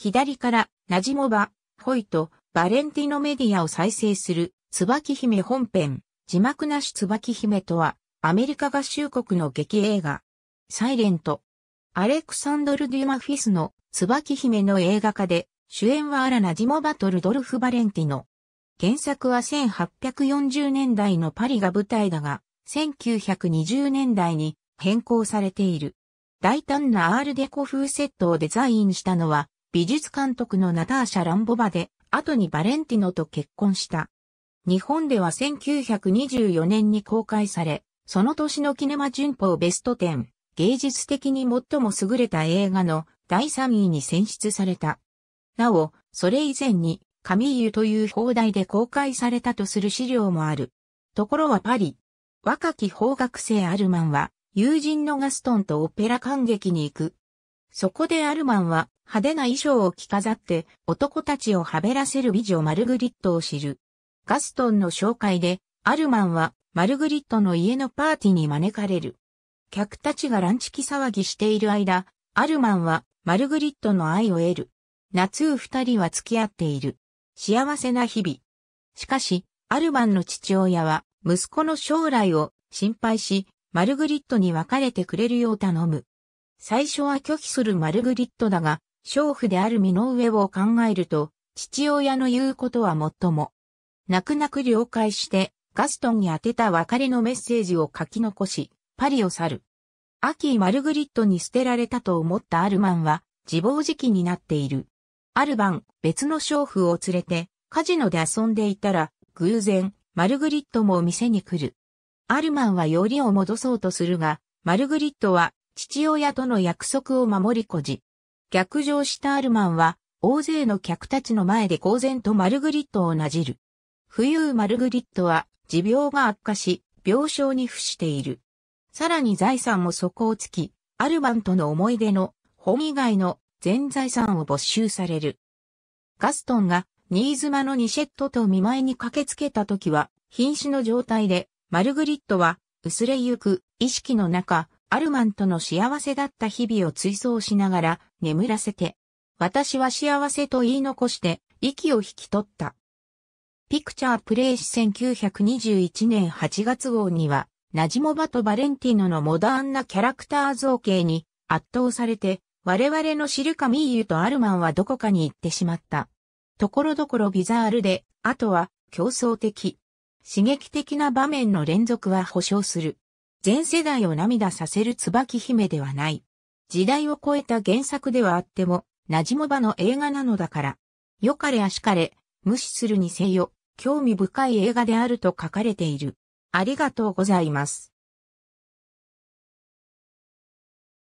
左からナジモバ、ホイト、バレンティノメディアを再生する、椿姫本編、字幕なし椿姫とは、アメリカ合衆国の劇映画、サイレント。アレクサンドル・デュマフィスの椿姫の映画化で、主演はアラナジモバトルドルフ・バレンティノ。原作は1840年代のパリが舞台だが、1920年代に変更されている。大胆なアールデコ風セットをデザインしたのは、美術監督のナターシャ・ランボバで、後にバレンティノと結婚した。日本では1924年に公開され、その年のキネマ旬報ベスト10、芸術的に最も優れた映画の第3位に選出された。なお、それ以前に、カミーユという放題で公開されたとする資料もある。ところはパリ。若き法学生アルマンは、友人のガストンとオペラ観劇に行く。そこでアルマンは派手な衣装を着飾って男たちをはべらせる美女マルグリットを知る。ガストンの紹介でアルマンはマルグリットの家のパーティーに招かれる。客たちがランチキ騒ぎしている間、アルマンはマルグリットの愛を得る。夏う二人は付き合っている。幸せな日々。しかし、アルマンの父親は息子の将来を心配し、マルグリットに別れてくれるよう頼む。最初は拒否するマルグリットだが、娼婦である身の上を考えると、父親の言うことはもっとも。泣く泣く了解して、ガストンに宛てた別れのメッセージを書き残し、パリを去る。秋マルグリットに捨てられたと思ったアルマンは、自暴自棄になっている。ある晩、別の娼婦を連れて、カジノで遊んでいたら、偶然、マルグリットも店に来る。アルマンはよりを戻そうとするが、マルグリットは父親との約束を守りこじ。逆上したアルマンは、大勢の客たちの前で公然とマルグリットをなじる。冬マルグリットは、持病が悪化し、病床に伏している。さらに財産も底をつき、アルマンとの思い出の本以外の全財産を没収される。ガストンが新妻のニシェットと見舞いに駆けつけた時は、瀕死の状態で、マルグリットは薄れゆく意識の中、アルマンとの幸せだった日々を追想しながら眠らせて、私は幸せと言い残して息を引き取った。ピクチャープレイス1921年8月号には、ナジモバとバレンティノのモダンなキャラクター造形に圧倒されて、我々の知るかミーユとアルマンはどこかに行ってしまった。ところどころビザールで、あとは競争的。刺激的な場面の連続は保証する。全世代を涙させる椿姫ではない。時代を超えた原作ではあっても、馴染む場の映画なのだから。良かれあしかれ、無視するにせよ、興味深い映画であると書かれている。ありがとうございます。